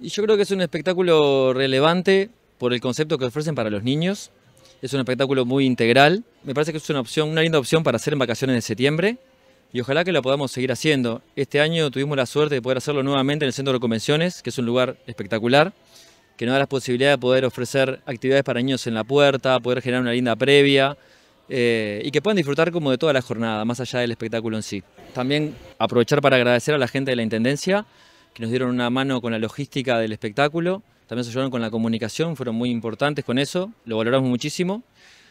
Y yo creo que es un espectáculo relevante por el concepto que ofrecen para los niños. Es un espectáculo muy integral. Me parece que es una opción, una linda opción para hacer en vacaciones de septiembre y ojalá que lo podamos seguir haciendo. Este año tuvimos la suerte de poder hacerlo nuevamente en el Centro de Convenciones, que es un lugar espectacular, que nos da la posibilidad de poder ofrecer actividades para niños en la puerta, poder generar una linda previa eh, y que puedan disfrutar como de toda la jornada, más allá del espectáculo en sí. También aprovechar para agradecer a la gente de la Intendencia que nos dieron una mano con la logística del espectáculo, también se ayudaron con la comunicación, fueron muy importantes con eso, lo valoramos muchísimo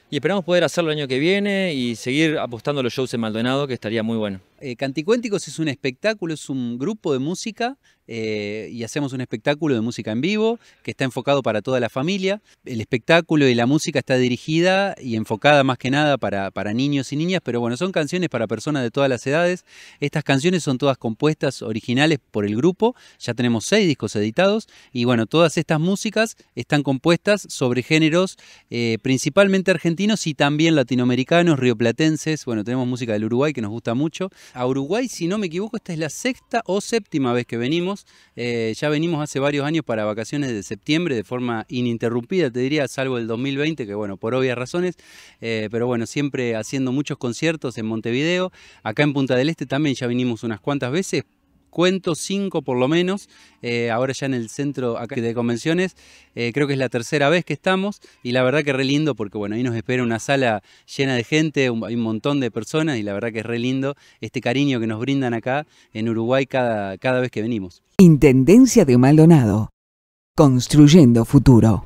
y esperamos poder hacerlo el año que viene y seguir apostando a los shows en Maldonado, que estaría muy bueno eh, es un espectáculo, es un grupo de música eh, y hacemos un espectáculo de música en vivo que está enfocado para toda la familia. El espectáculo y la música está dirigida y enfocada más que nada para, niños y niñas, pero bueno, son canciones para personas de todas las edades. Estas canciones son todas compuestas originales por el grupo, ya tenemos seis discos editados y bueno, todas estas músicas están compuestas sobre géneros eh, principalmente argentinos y también latinoamericanos, rioplatenses, bueno, tenemos música del Uruguay que nos gusta mucho, a Uruguay, si no me equivoco, esta es la sexta o séptima vez que venimos. Eh, ya venimos hace varios años para vacaciones de septiembre de forma ininterrumpida, te diría, salvo el 2020, que bueno, por obvias razones, eh, pero bueno, siempre haciendo muchos conciertos en Montevideo. Acá en Punta del Este también ya vinimos unas cuantas veces, cuento, cinco por lo menos, eh, ahora ya en el centro de convenciones. Eh, creo que es la tercera vez que estamos y la verdad que re lindo porque bueno, ahí nos espera una sala llena de gente, un, hay un montón de personas y la verdad que es re lindo este cariño que nos brindan acá en Uruguay cada vez que venimos. Intendencia de Maldonado, construyendo futuro.